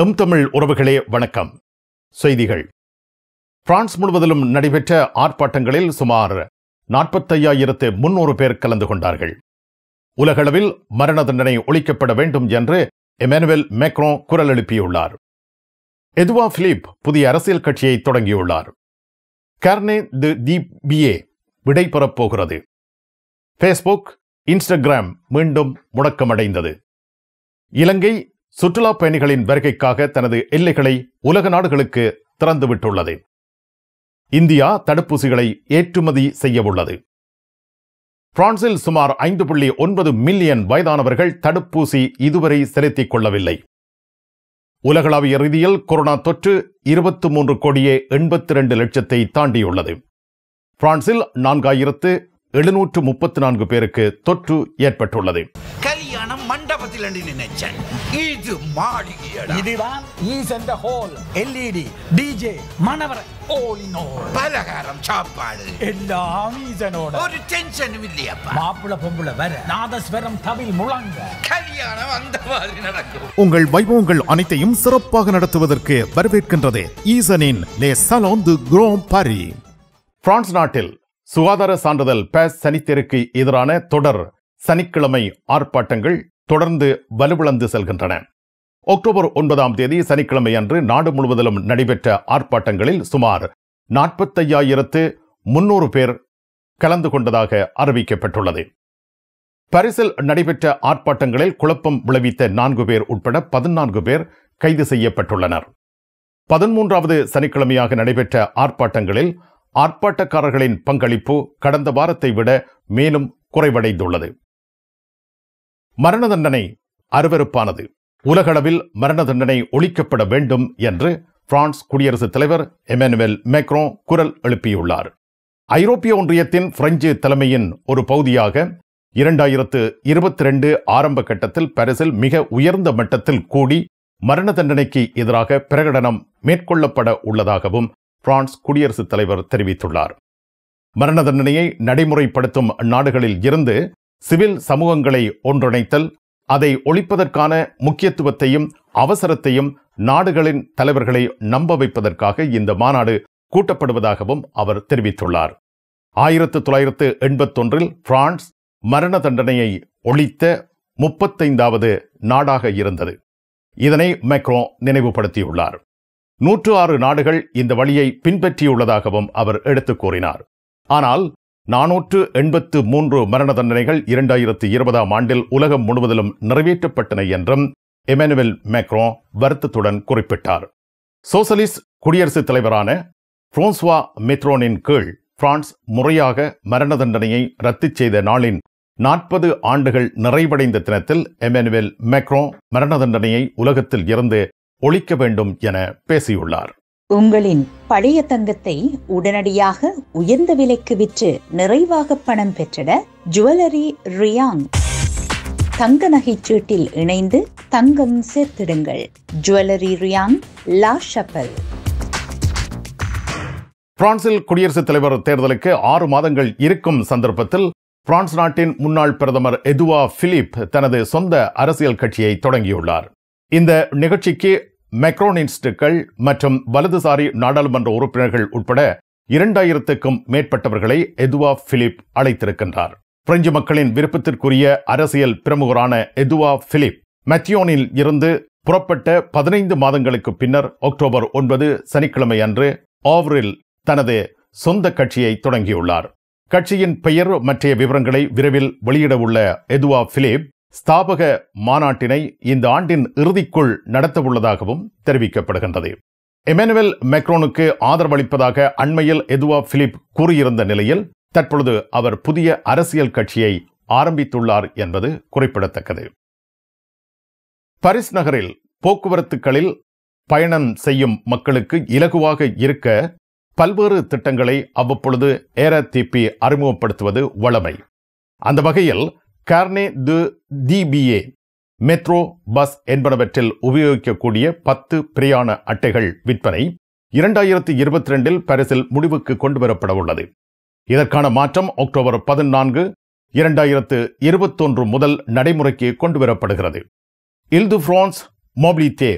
M Tamil உறவுகளே வணக்கம் செய்திகள் பிரான்ஸ் முழுவதிலும் நடைபெற்ற ஆர்ப்பாட்டங்களில் சுமார் நாற்பத்தையாயிரத்து முன்னூறு பேர் கலந்து கொண்டார்கள் உலகளவில் மரண தண்டனை ஒழிக்கப்பட வேண்டும் என்று எமானுவேல் மேக்ரோ குரல் எழுப்பியுள்ளார் எதுவா பிலிப் புதிய அரசியல் கட்சியை தொடங்கியுள்ளார் கர்னே தி டிபிஏ விடை போகிறது பேஸ்புக் இன்ஸ்டாகிராம் மீண்டும் முடக்கமடைந்தது இலங்கை சுற்றுலா பயணிகளின் வருகைக்காக தனது எல்லைகளை உலக நாடுகளுக்கு திறந்துவிட்டுள்ளது இந்தியா தடுப்பூசிகளை ஏற்றுமதி செய்ய உள்ளது பிரான்சில் சுமார் ஐந்து புள்ளி ஒன்பது மில்லியன் வயதானவர்கள் தடுப்பூசி இதுவரை செலுத்திக் கொள்ளவில்லை உலகளாவிய ரீதியில் கொரோனா தொற்று இருபத்து மூன்று கோடியே எண்பத்தி இரண்டு லட்சத்தை தாண்டியுள்ளது பிரான்சில் நான்காயிரத்து எழுநூற்று முப்பத்தி நான்கு பேருக்கு தொற்று ஏற்பட்டுள்ளது நினைச்சேன் இது இதுதான் ஹோல் எல்இடி டிஜே மணவர பலகாரம் சாப்பாடு எல்லாம் ஈசனோட ஒரு டென்ஷனும் பொம்பள வர நாதஸ்வரம் முழங்க கல்யாணம் அந்த மாதிரி நடக்கும் உங்கள் வைபவங்கள் அனைத்தையும் சிறப்பாக நடத்துவதற்கு வரவேற்கின்றது ஈசனின் லே சலோன் து குரோம் பாரி பிரான்ஸ் நாட்டில் சுகாதார சான்றிதழ் பேஸ் சனித்திற்கு எதிரான தொடர் சனிக்கிழமை ஆர்ப்பாட்டங்கள் தொடர்ந்து வலுவிழந்து செல்கின்றன அக்டோபர் ஒன்பதாம் தேதி சனிக்கிழமை அன்று நாடு முழுவதிலும் நடைபெற்ற ஆர்ப்பாட்டங்களில் சுமார் நாற்பத்தையாயிரத்து முன்னூறு பேர் கலந்து கொண்டதாக அறிவிக்கப்பட்டுள்ளது பரிசில் நடைபெற்ற ஆர்ப்பாட்டங்களில் குழப்பம் விளைவித்த நான்கு பேர் உட்பட பதினான்கு பேர் கைது செய்யப்பட்டுள்ளனர் பதிமூன்றாவது சனிக்கிழமையாக நடைபெற்ற ஆர்ப்பாட்டங்களில் ஆர்ப்பாட்டக்காரர்களின் பங்களிப்பு கடந்த வாரத்தை விட மேலும் குறைவடைந்துள்ளது மரண தண்டனை அருவறுப்பானது உலகளவில் மரண தண்டனை ஒழிக்கப்பட வேண்டும் என்று பிரான்ஸ் குடியரசுத் தலைவர் எமானுவேல் மேக்ரோ குரல் எழுப்பியுள்ளார் ஐரோப்பிய ஒன்றியத்தின் பிரெஞ்சு தலைமையின் ஒரு பகுதியாக இரண்டாயிரத்து இருபத்தி ரெண்டு ஆரம்ப கட்டத்தில் பாரிஸில் மிக உயர்ந்த மட்டத்தில் கூடி மரண தண்டனைக்கு எதிராக பிரகடனம் மேற்கொள்ளப்பட உள்ளதாகவும் பிரான்ஸ் குடியரசுத் தலைவர் தெரிவித்துள்ளார் மரண தண்டனையை நடைமுறைப்படுத்தும் அந்நாடுகளில் இருந்து சிவில் சமூகங்களை ஒன்றிணைத்தல் அதை ஒழிப்பதற்கான முக்கியத்துவத்தையும் அவசரத்தையும் நாடுகளின் தலைவர்களை நம்ப வைப்பதற்காக இந்த மாநாடு கூட்டப்படுவதாகவும் அவர் தெரிவித்துள்ளார் ஆயிரத்து தொள்ளாயிரத்து எண்பத்தொன்றில் பிரான்ஸ் மரண தண்டனையை ஒழித்த முப்பத்தைந்தாவது நாடாக இருந்தது இதனை மெக்ரோ நினைவுபடுத்தியுள்ளார் நூற்று ஆறு நாடுகள் இந்த வழியை பின்பற்றியுள்ளதாகவும் அவர் எடுத்து கூறினார் ஆனால் நானூற்று எண்பத்து மூன்று மரண தண்டனைகள் இரண்டாயிரத்து இருபதாம் ஆண்டில் உலகம் முழுவதிலும் நிறைவேற்றப்பட்டன என்றும் எமானுவேல் மேக்ரோ வருத்தத்துடன் குறிப்பிட்டார் சோசலிஸ்ட் குடியரசுத் தலைவரான பிரான்ஸ்வா மெத்ரோனின் கீழ் பிரான்ஸ் முறையாக மரண தண்டனையை ரத்து செய்த நாளின் நாற்பது ஆண்டுகள் நிறைவடைந்த தினத்தில் எமானுவேல் மேக்ரோ மரண தண்டனையை உலகத்தில் இருந்து ஒழிக்க வேண்டும் என பேசியுள்ளார் உங்களின் பழைய தங்கத்தை உடனடியாக உயர்ந்த விலைக்கு விற்று நிறைவாக பணம் பெற்றிட ஜுவல்லரி ரியாங் தங்க நகைச்சீட்டில் இணைந்து தங்கம் சேர்த்திடுங்கள் ஜுவல்லரி ரியாங் லா ஷப்பல் பிரான்சில் குடியரசுத் தலைவர் தேர்தலுக்கு ஆறு மாதங்கள் இருக்கும் சந்தர்ப்பத்தில் பிரான்ஸ் நாட்டின் முன்னாள் பிரதமர் எதுவா பிலிப் தனது சொந்த அரசியல் கட்சியை தொடங்கியுள்ளார் இந்த நிகழ்ச்சிக்கு மெக்ரோனிஸ்டுகள் மற்றும் வலதுசாரி நாடாளுமன்ற உறுப்பினர்கள் உட்பட இரண்டாயிரத்துக்கும் மேற்பட்டவர்களை எதுவா பிலிப் அழைத்திருக்கின்றார் பிரெஞ்சு மக்களின் விருப்பத்திற்குரிய அரசியல் பிரமுகரான எதுவா பிலிப் மெத்தியோனில் இருந்து புறப்பட்ட பதினைந்து மாதங்களுக்கு பின்னர் அக்டோபர் ஒன்பது சனிக்கிழமை அன்று ஆவரில் தனது சொந்த கட்சியை தொடங்கியுள்ளார் கட்சியின் பெயர் மற்றைய விவரங்களை விரைவில் வெளியிடவுள்ள எதுவா பிலிப் ஸ்தாபக மாநாட்டினை இந்த ஆண்டின் இறுதிக்குள் நடத்தவுள்ளதாகவும் தெரிவிக்கப்படுகின்றது எமனுவல் மெக்ரோனுக்கு ஆதரவளிப்பதாக அண்மையில் எதுவா பிலிப் கூறியிருந்த நிலையில் தற்பொழுது அவர் புதிய அரசியல் கட்சியை ஆரம்பித்துள்ளார் என்பது குறிப்பிடத்தக்கது பரிஸ் நகரில் போக்குவரத்துகளில் பயணம் செய்யும் மக்களுக்கு இலகுவாக இருக்க பல்வேறு திட்டங்களை அவ்வப்பொழுது ஏரத்திபி அறிமுகப்படுத்துவது வளமை அந்த வகையில் கார்னே து டிபிஏ மெட்ரோ பஸ் என்பனவற்றில் உபயோகிக்கக்கூடிய பத்து பிரயாண அட்டைகள் விற்பனை இரண்டாயிரத்தி இருபத்தி ரெண்டில் பாரிஸில் முடிவுக்கு கொண்டுவரப்பட உள்ளது இதற்கான மாற்றம் அக்டோபர் பதினான்கு இரண்டாயிரத்து இருபத்தொன்று முதல் நடைமுறைக்கு கொண்டுவரப்படுகிறது இல் து பிரான்ஸ் மொபிலித்தே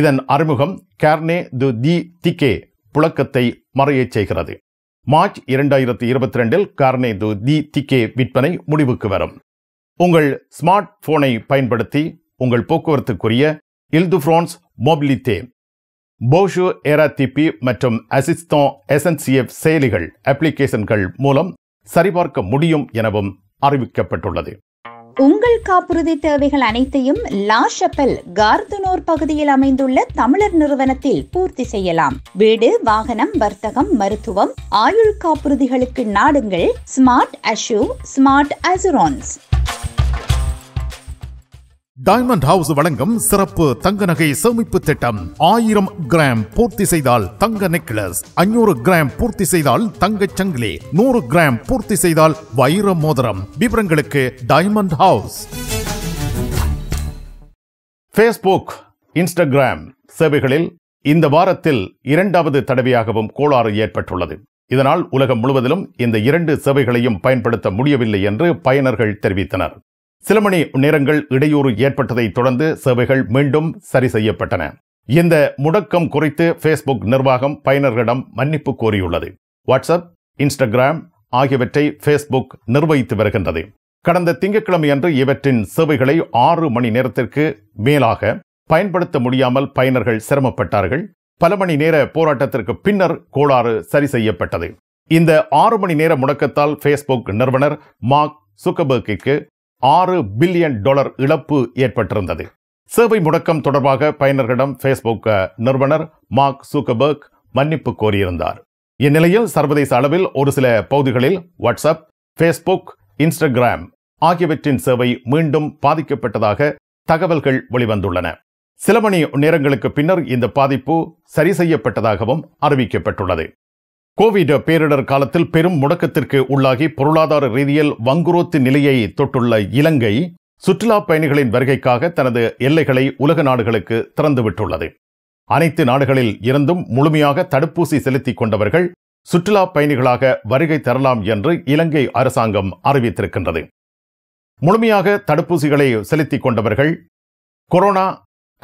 இதன் அறிமுகம் கேர்னே து தி திகே புழக்கத்தை மறையச் செய்கிறது மார்ச் இரண்டாயிரத்தி இருபத்தி ரெண்டில் கார்னே து தி திகே விற்பனை முடிவுக்கு வரும் உங்கள் ஸ்மார்ட் போனை பயன்படுத்தி உங்கள் போக்குவரத்துக்குரிய இல்துஃப்ரான்ஸ் மொபிலித்தே போஷு ஏராதிபி மற்றும் அசிஸ்தோ எஸ்என்சிஎஃப் செயலிகள் அப்ளிகேஷன்கள் மூலம் சரிபார்க்க முடியும் எனவும் அறிவிக்கப்பட்டுள்ளது உங்கள் காப்புறுதி தேவைகள் அனைத்தையும் லாஷப்பல் கார்துனோர் பகுதியில் அமைந்துள்ள தமிழர் நிறுவனத்தில் பூர்த்தி செய்யலாம் வீடு வாகனம் வர்த்தகம் மருத்துவம் ஆயுள் காப்புறுதிகளுக்கு நாடுங்கள் ஸ்மார்ட் அஷூ ஸ்மார்ட் அசுரான்ஸ் டைமண்ட் ஹவுஸ் வழங்கும் சிறப்பு தங்க நகை சேமிப்பு திட்டம் ஆயிரம் கிராம் பூர்த்தி செய்தால் தங்க நெக்லஸ் ஐநூறு கிராம் பூர்த்தி செய்தால் தங்க சங்கிலி நூறு கிராம் பூர்த்தி செய்தால் வைர மோதிரம் விவரங்களுக்கு டைமண்ட் ஹவுஸ் பேஸ்புக் இன்ஸ்டாகிராம் சேவைகளில் இந்த வாரத்தில் இரண்டாவது தடவையாகவும் கோளாறு ஏற்பட்டுள்ளது இதனால் உலகம் முழுவதிலும் இந்த இரண்டு சேவைகளையும் பயன்படுத்த முடியவில்லை என்று பயனர்கள் தெரிவித்தனர் சில மணி நேரங்கள் இடையூறு ஏற்பட்டதை தொடர்ந்து சேவைகள் மீண்டும் சரி செய்யப்பட்டன இந்த முடக்கம் குறித்து ஃபேஸ்புக் நிர்வாகம் பயனர்களிடம் மன்னிப்பு கோரியுள்ளது வாட்ஸ்அப் இன்ஸ்டாகிராம் ஆகியவற்றை ஃபேஸ்புக் நிர்வகித்து வருகின்றது கடந்த திங்கட்கிழமையன்று இவற்றின் சேவைகளை ஆறு மணி நேரத்திற்கு மேலாக பயன்படுத்த முடியாமல் பயனர்கள் சிரமப்பட்டார்கள் பல மணி நேர போராட்டத்திற்கு பின்னர் கோளாறு சரி செய்யப்பட்டது இந்த ஆறு மணி நேர முடக்கத்தால் ஃபேஸ்புக் நிறுவனர் மார்க் சுக்கபர்கிற்கு ஆறு பில்லியன் டாலர் இழப்பு ஏற்பட்டிருந்தது சேவை முடக்கம் தொடர்பாக பயனர்களிடம் பேஸ்புக் நிறுவனர் மார்க் சூக்கபர்க் மன்னிப்பு கோரியிருந்தார் இந்நிலையில் சர்வதேச அளவில் ஒரு சில பகுதிகளில் வாட்ஸ்அப் ஃபேஸ்புக் இன்ஸ்டாகிராம் ஆகியவற்றின் சேவை மீண்டும் பாதிக்கப்பட்டதாக தகவல்கள் வெளிவந்துள்ளன சில மணி நேரங்களுக்கு பின்னர் இந்த பாதிப்பு சரி செய்யப்பட்டதாகவும் அறிவிக்கப்பட்டுள்ளது கோவிட் பேரிடர் காலத்தில் பெரும் முடக்கத்திற்கு உள்ளாகி பொருளாதார ரீதியில் வங்குரோத்து நிலையை தொட்டுள்ள இலங்கை சுற்றுலா பயணிகளின் வருகைக்காக தனது எல்லைகளை உலக நாடுகளுக்கு திறந்துவிட்டுள்ளது அனைத்து நாடுகளில் இருந்தும் முழுமையாக தடுப்பூசி செலுத்திக் கொண்டவர்கள் சுற்றுலா பயணிகளாக வருகை தரலாம் என்று இலங்கை அரசாங்கம் அறிவித்திருக்கின்றது முழுமையாக தடுப்பூசிகளை செலுத்திக் கொண்டவர்கள் கொரோனா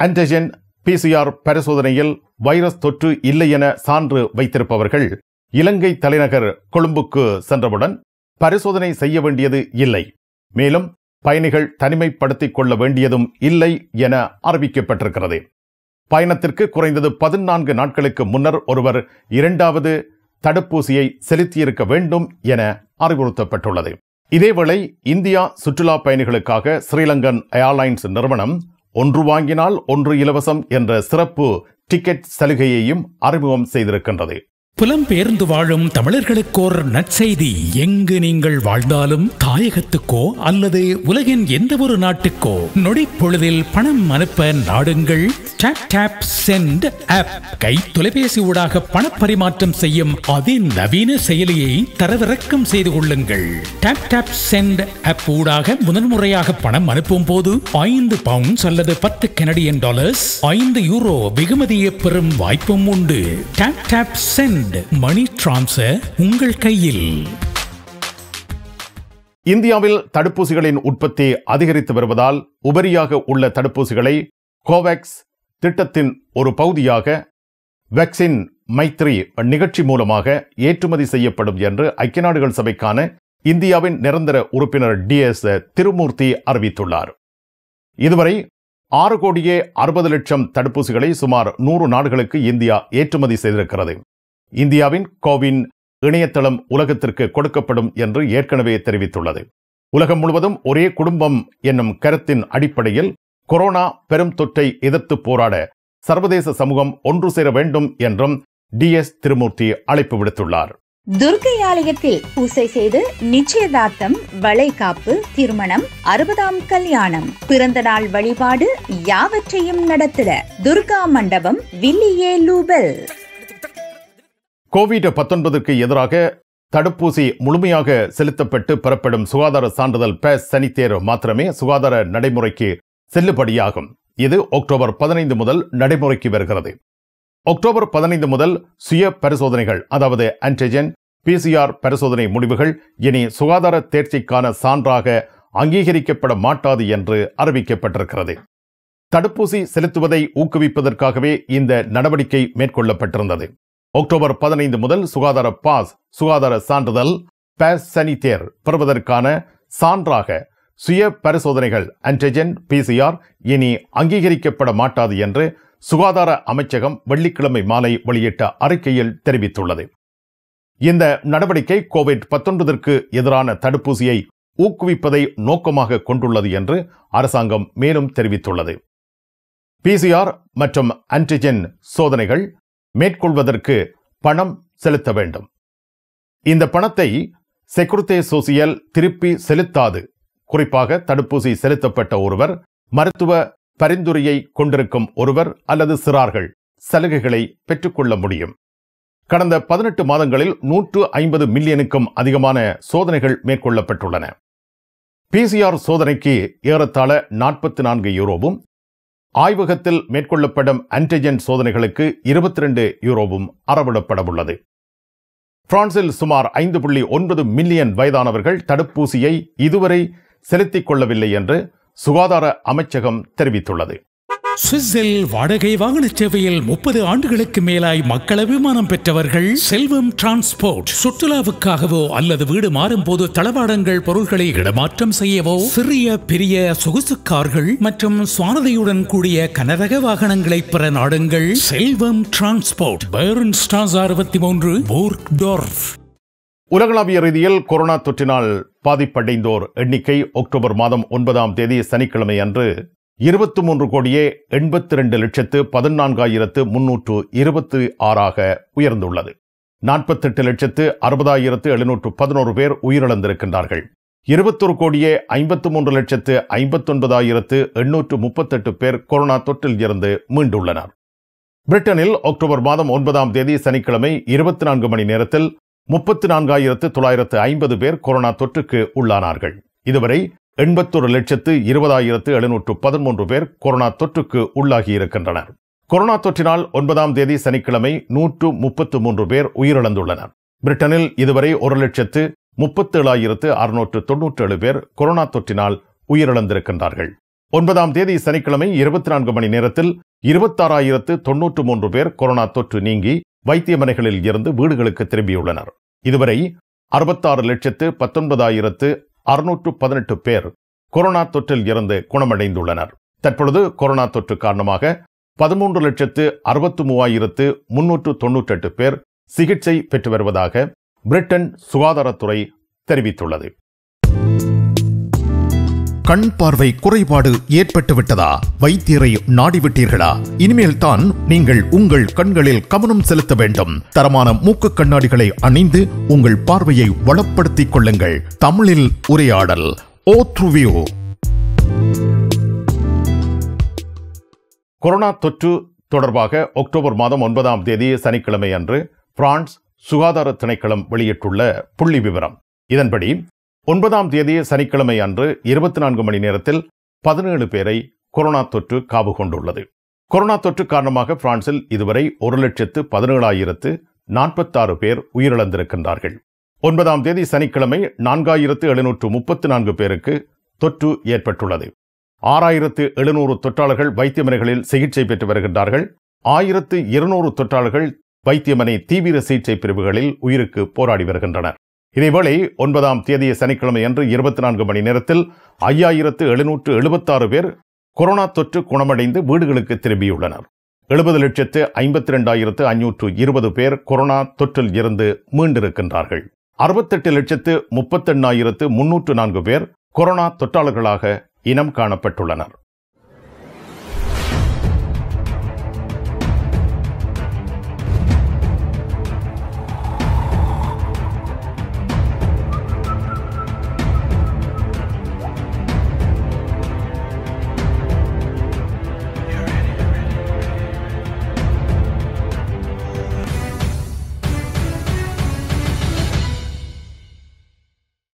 ஆன்டிஜென் பிசிஆர் பரிசோதனையில் வைரஸ் தொற்று இல்லை என சான்று வைத்திருப்பவர்கள் இலங்கை தலைநகர் கொழும்புக்கு சென்றவுடன் பரிசோதனை செய்ய வேண்டியது இல்லை மேலும் பயணிகள் தனிமைப்படுத்திக் கொள்ள வேண்டியதும் இல்லை என அறிவிக்கப்பட்டிருக்கிறது பயணத்திற்கு குறைந்தது பதினான்கு நாட்களுக்கு முன்னர் ஒருவர் இரண்டாவது தடுப்பூசியை செலுத்தியிருக்க வேண்டும் என அறிவுறுத்தப்பட்டுள்ளது இதேவேளை இந்தியா சுற்றுலா பயணிகளுக்காக ஸ்ரீலங்கன் ஏர்லைன்ஸ் நிறுவனம் ஒன்று வாங்கினால் ஒன்று இலவசம் என்ற சிறப்பு டிக்கெட் சலுகையையும் அறிமுகம் செய்திருக்கின்றது புலம்பெயர்ந்து வாழும் தமிழர்களுக்கோர் நற்செய்தி எங்கு நீங்கள் வாழ்ந்தாலும் தாயகத்துக்கோ அல்லது உலகின் எந்த ஒரு நாட்டுக்கோ நொடிப்பொழுதில் பணம் அனுப்ப நாடுங்கள் சென்ட் ஆப் கை தொலைபேசி ஊடாக பணப்பரிமாற்றம் செய்யும் அதிநவீன செயலியை தரவிறக்கம் செய்து கொள்ளுங்கள் டாப் டாப் சென்ட் ஆப் ஊடாக முதன்முறையாக பணம் அனுப்பும் போது ஐந்து பவுண்ட்ஸ் அல்லது பத்து கெனடியன் டாலர்ஸ் ஐந்து யூரோ வெகுமதியை பெறும் வாய்ப்பும் உண்டு Tap Tap Send second money transfer உங்கள் கையில் இந்தியாவில் தடுப்பூசிகளின் உற்பத்தி அதிகரித்து வருவதால் உபரியாக உள்ள தடுப்பூசிகளை கோவேக்ஸ் திட்டத்தின் ஒரு பகுதியாக வேக்சின் மைத்ரி நிகழ்ச்சி மூலமாக ஏற்றுமதி செய்யப்படும் என்று ஐக்கிய நாடுகள் சபைக்கான இந்தியாவின் நிரந்தர உறுப்பினர் டி எஸ் திருமூர்த்தி அறிவித்துள்ளார் இதுவரை ஆறு கோடியே அறுபது லட்சம் தடுப்பூசிகளை சுமார் நூறு நாடுகளுக்கு இந்தியா ஏற்றுமதி செய்திருக்கிறது இந்தியாவின் கோவின் இணையதளம் உலகத்திற்கு கொடுக்கப்படும் என்று ஏற்கனவே தெரிவித்துள்ளது உலகம் முழுவதும் ஒரே குடும்பம் என்னும் கருத்தின் அடிப்படையில் கொரோனா பெரும் தொற்றை எதிர்த்து போராட சர்வதேச சமூகம் ஒன்று சேர வேண்டும் என்றும் டி எஸ் திருமூர்த்தி அழைப்பு விடுத்துள்ளார் துர்கை ஆலயத்தில் பூசை செய்து நிச்சயதார்த்தம் வளைகாப்பு திருமணம் அறுபதாம் கல்யாணம் பிறந்த நாள் வழிபாடு யாவற்றையும் நடத்திட துர்கா மண்டபம் வில்லியே லூபல் கோவிட் பத்தொன்பதுக்கு எதிராக தடுப்பூசி முழுமையாக செலுத்தப்பட்டு பெறப்படும் சுகாதார சான்றிதழ் ப சனித்தேர் மாத்திரமே சுகாதார நடைமுறைக்கு செல்லுபடியாகும் இது அக்டோபர் பதினைந்து முதல் நடைமுறைக்கு வருகிறது அக்டோபர் பதினைந்து முதல் சுய பரிசோதனைகள் அதாவது ஆன்டிஜென் பிசிஆர் பரிசோதனை முடிவுகள் இனி சுகாதார தேர்ச்சிக்கான சான்றாக அங்கீகரிக்கப்பட மாட்டாது என்று அறிவிக்கப்பட்டிருக்கிறது தடுப்பூசி செலுத்துவதை ஊக்குவிப்பதற்காகவே இந்த நடவடிக்கை மேற்கொள்ளப்பட்டிருந்தது அக்டோபர் பதினைந்து முதல் சுகாதார பாஸ் சுகாதார சான்றிதழ் பேஸ் சனித்தேர் பெறுவதற்கான சான்றாக சுய பரிசோதனைகள் ஆன்டிஜென் பிசிஆர் இனி அங்கீகரிக்கப்பட மாட்டாது என்று சுகாதார அமைச்சகம் வெள்ளிக்கிழமை மாலை வெளியிட்ட அறிக்கையில் தெரிவித்துள்ளது இந்த நடவடிக்கை கோவிட் பத்தொன்பதற்கு எதிரான தடுப்பூசியை ஊக்குவிப்பதை நோக்கமாக கொண்டுள்ளது என்று அரசாங்கம் மேலும் தெரிவித்துள்ளது பிசிஆர் மற்றும் ஆன்டிஜென் சோதனைகள் மேற்கொள்வதற்கு பணம் செலுத்த வேண்டும் இந்த பணத்தை செக்ருத்தே சோசியல் திருப்பி செலுத்தாது குறிப்பாக தடுப்பூசி செலுத்தப்பட்ட ஒருவர் மருத்துவ பரிந்துரையை கொண்டிருக்கும் ஒருவர் அல்லது சிறார்கள் சலுகைகளை பெற்றுக்கொள்ள முடியும் கடந்த பதினெட்டு மாதங்களில் நூற்று ஐம்பது மில்லியனுக்கும் அதிகமான சோதனைகள் மேற்கொள்ளப்பட்டுள்ளன பிசிஆர் சோதனைக்கு ஏறத்தாழ நாற்பத்தி நான்கு யூரோவும் ஆய்வகத்தில் மேற்கொள்ளப்படும் ஆன்டிஜென் சோதனைகளுக்கு இருபத்தி ரெண்டு யூரோவும் அறவிடப்படவுள்ளது பிரான்சில் சுமார் ஐந்து புள்ளி ஒன்பது மில்லியன் வயதானவர்கள் தடுப்பூசியை இதுவரை செலுத்திக் கொள்ளவில்லை என்று சுகாதார அமைச்சகம் தெரிவித்துள்ளது சுவிஸில் வாடகை வாகன சேவையில் முப்பது ஆண்டுகளுக்கு மேலாய் மக்கள் அபிமானம் பெற்றவர்கள் செல்வம் டிரான்ஸ்போர்ட் சுற்றுலாவுக்காகவோ அல்லது வீடு மாறும் போது தளவாடங்கள் பொருட்களை இடமாற்றம் செய்யவோ சிறிய பெரிய சொகுசு கார்கள் மற்றும் சுவானதையுடன் கூடிய கனரக வாகனங்களை பெற நாடுங்கள் செல்வம் டிரான்ஸ்போர்ட் அறுபத்தி மூன்று உலகளாவிய ரீதியில் கொரோனா தொற்றினால் பாதிப்படைந்தோர் எண்ணிக்கை அக்டோபர் மாதம் ஒன்பதாம் தேதி சனிக்கிழமை அன்று இருபத்தி மூன்று கோடியே எண்பத்தி ரெண்டு லட்சத்து பதினான்காயிரத்து முன்னூற்று இருபத்தி ஆறாக உயர்ந்துள்ளது நாற்பத்தெட்டு லட்சத்து அறுபதாயிரத்து எழுநூற்று பதினோரு பேர் உயிரிழந்திருக்கின்றார்கள் இருபத்தொரு கோடியே ஐம்பத்து மூன்று லட்சத்து ஐம்பத்தொன்பதாயிரத்து எண்ணூற்று முப்பத்தெட்டு பேர் கொரோனா தொற்றில் இருந்து மீண்டுள்ளனர் பிரிட்டனில் அக்டோபர் மாதம் ஒன்பதாம் தேதி சனிக்கிழமை இருபத்தி நான்கு மணி நேரத்தில் முப்பத்தி நான்காயிரத்து தொள்ளாயிரத்து ஐம்பது பேர் கொரோனா தொற்றுக்கு உள்ளானார்கள் இதுவரை எண்பத்தொரு லட்சத்து இருபதாயிரத்து எழுநூற்று பதிமூன்று பேர் கொரோனா தொற்றுக்கு உள்ளாகியிருக்கின்றனர் கொரோனா தொற்றினால் ஒன்பதாம் தேதி சனிக்கிழமை நூற்று முப்பத்து மூன்று பேர் உயிரிழந்துள்ளனர் பிரிட்டனில் இதுவரை ஒரு லட்சத்து முப்பத்தி ஏழாயிரத்து அறுநூற்று தொன்னூற்றி ஏழு பேர் கொரோனா தொற்றினால் உயிரிழந்திருக்கின்றார்கள் ஒன்பதாம் தேதி சனிக்கிழமை இருபத்தி நான்கு மணி நேரத்தில் இருபத்தாறாயிரத்து தொன்னூற்று மூன்று பேர் கொரோனா தொற்று நீங்கி வைத்தியமனைகளில் இருந்து வீடுகளுக்கு திரும்பியுள்ளனர் இதுவரை அறுபத்தாறு லட்சத்து பத்தொன்பதாயிரத்து அறுநூற்று பதினெட்டு பேர் கொரோனா தொற்றில் இருந்து குணமடைந்துள்ளனர் தற்பொழுது கொரோனா தொற்று காரணமாக பதிமூன்று லட்சத்து அறுபத்து மூவாயிரத்து முன்னூற்று தொன்னூற்றெட்டு பேர் சிகிச்சை பெற்று வருவதாக பிரிட்டன் சுகாதாரத்துறை தெரிவித்துள்ளது கண் பார்வை குறைபாடு ஏற்பட்டுவிட்டதா வைத்தியரை நாடிவிட்டீர்களா இனிமேல் தான் நீங்கள் உங்கள் கண்களில் கவனம் செலுத்த வேண்டும் தரமான மூக்கு கண்ணாடிகளை அணிந்து உங்கள் பார்வையை வளப்படுத்திக் கொள்ளுங்கள் தமிழில் உரையாடல் ஓத்ருவியோ கொரோனா தொற்று தொடர்பாக அக்டோபர் மாதம் ஒன்பதாம் தேதி சனிக்கிழமை அன்று பிரான்ஸ் சுகாதார திணைக்களம் வெளியிட்டுள்ள புள்ளி விவரம் இதன்படி ஒன்பதாம் தேதி சனிக்கிழமை அன்று இருபத்தி நான்கு மணி நேரத்தில் பதினேழு பேரை கொரோனா தொற்று காவு கொண்டுள்ளது கொரோனா தொற்று காரணமாக பிரான்சில் இதுவரை ஒரு லட்சத்து பதினேழாயிரத்து நாற்பத்தாறு பேர் உயிரிழந்திருக்கின்றார்கள் ஒன்பதாம் தேதி சனிக்கிழமை நான்காயிரத்து எழுநூற்று முப்பத்து நான்கு பேருக்கு தொற்று ஏற்பட்டுள்ளது ஆறாயிரத்து எழுநூறு தொற்றாளர்கள் வைத்தியமனைகளில் சிகிச்சை பெற்று வருகின்றார்கள் ஆயிரத்து இருநூறு தொற்றாளர்கள் வைத்தியமனை தீவிர சிகிச்சை பிரிவுகளில் உயிருக்கு போராடி வருகின்றனர் இதேவேளை ஒன்பதாம் தேதிய சனிக்கிழமை அன்று இருபத்தி நான்கு மணி நேரத்தில் ஐயாயிரத்து எழுநூற்று எழுபத்தாறு பேர் கொரோனா தொற்று குணமடைந்து வீடுகளுக்கு திரும்பியுள்ளனர் எழுபது லட்சத்து ஐம்பத்தி ரெண்டாயிரத்து ஐநூற்று இருபது பேர் கொரோனா தொற்றில் இருந்து மீண்டிருக்கின்றார்கள் அறுபத்தெட்டு லட்சத்து முப்பத்தெண்ணாயிரத்து முன்னூற்று நான்கு பேர் கொரோனா தொற்றாளர்களாக இனம் காணப்பட்டுள்ளனர்